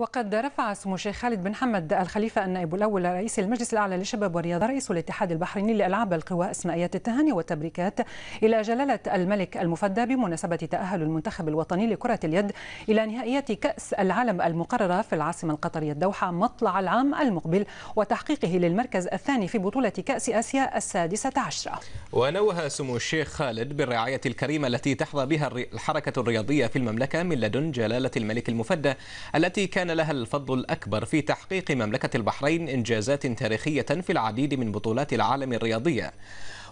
وقد رفع سمو الشيخ خالد بن حمد الخليفة النائب الأول رئيس المجلس الأعلى للشباب والرياضة رئيس الاتحاد البحريني لألعاب القوى آيات التهاني والتبريكات إلى جلالة الملك المفدى بمناسبة تأهل المنتخب الوطني لكرة اليد إلى نهائيات كأس العالم المقررة في العاصمة القطرية الدوحة مطلع العام المقبل وتحقيقه للمركز الثاني في بطولة كأس آسيا السادسة عشرة ونوه سمو الشيخ خالد بالرعاية الكريمة التي تحظى بها الحركة الرياضية في المملكة من لدن جلالة الملك المفدى التي كان لها الفضل الأكبر في تحقيق مملكة البحرين إنجازات تاريخية في العديد من بطولات العالم الرياضية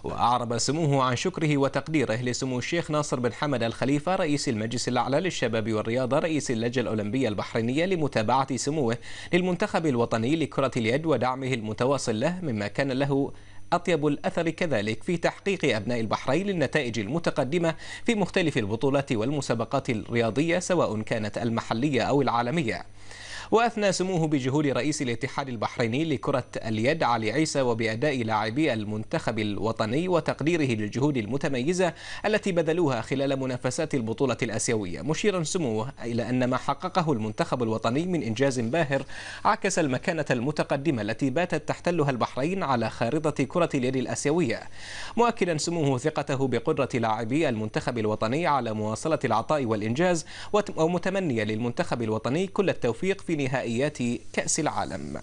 وأعرب سموه عن شكره وتقديره لسمو الشيخ ناصر بن حمد الخليفة رئيس المجلس الأعلى للشباب والرياضة رئيس اللجنة الأولمبية البحرينية لمتابعة سموه للمنتخب الوطني لكرة اليد ودعمه المتواصل له مما كان له أطيب الأثر كذلك في تحقيق أبناء البحرين للنتائج المتقدمة في مختلف البطولات والمسابقات الرياضية سواء كانت المحلية أو العالمية وأثنى سموه بجهود رئيس الاتحاد البحريني لكرة اليد علي عيسى وبأداء لاعبي المنتخب الوطني وتقديره للجهود المتميزة التي بذلوها خلال منافسات البطولة الآسيوية مشيرا سموه إلى أن ما حققه المنتخب الوطني من إنجاز باهر عكس المكانة المتقدمة التي باتت تحتلها البحرين على خارطة كرة اليد الآسيوية مؤكدا سموه ثقته بقدرة لاعبي المنتخب الوطني على مواصلة العطاء والإنجاز ومتمنيا للمنتخب الوطني كل التوفيق في نهائيات كأس العالم